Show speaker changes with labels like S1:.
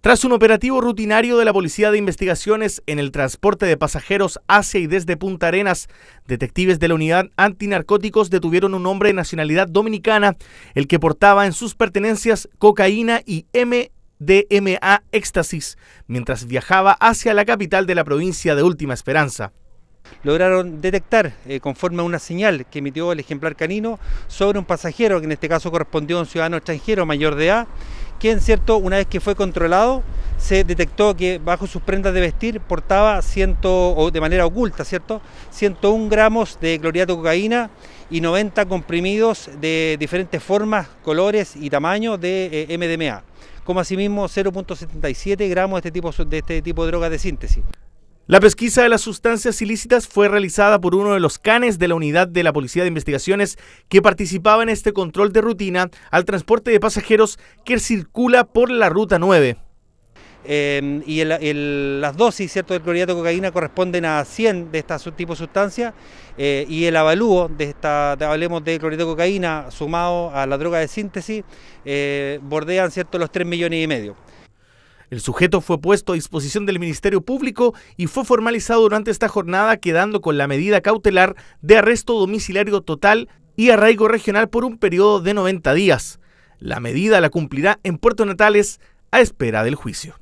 S1: Tras un operativo rutinario de la Policía de Investigaciones en el transporte de pasajeros hacia y desde Punta Arenas, detectives de la Unidad Antinarcóticos detuvieron un hombre de nacionalidad dominicana, el que portaba en sus pertenencias cocaína y MDMA éxtasis, mientras viajaba hacia la capital de la provincia de Última
S2: Esperanza lograron detectar, eh, conforme a una señal que emitió el ejemplar canino, sobre un pasajero, que en este caso correspondió a un ciudadano extranjero mayor de edad, quien, ¿cierto? Una vez que fue controlado, se detectó que bajo sus prendas de vestir portaba de manera oculta, ¿cierto? 101 gramos de clorhidrato de cocaína y 90 comprimidos de diferentes formas, colores y tamaños de eh, MDMA, como asimismo 0.77 gramos de este, tipo, de este tipo de drogas de síntesis. La pesquisa de las
S1: sustancias ilícitas fue realizada por uno de los canes de la unidad de la Policía de Investigaciones que participaba en este control de rutina al transporte de pasajeros que circula por la Ruta 9.
S2: Em, y las dosis ¿cierto? clorhidrato de cocaína corresponden a 100 de este tipo de sustancias eh, y el avalúo de esta, hablemos de clorhidrato de cocaína sumado a la droga de síntesis, eh, bordean ¿cierto? los 3 millones y medio.
S1: El sujeto fue puesto a disposición del Ministerio Público y fue formalizado durante esta jornada quedando con la medida cautelar de arresto domiciliario total y arraigo regional por un periodo de 90 días. La medida la cumplirá en Puerto Natales a espera del juicio.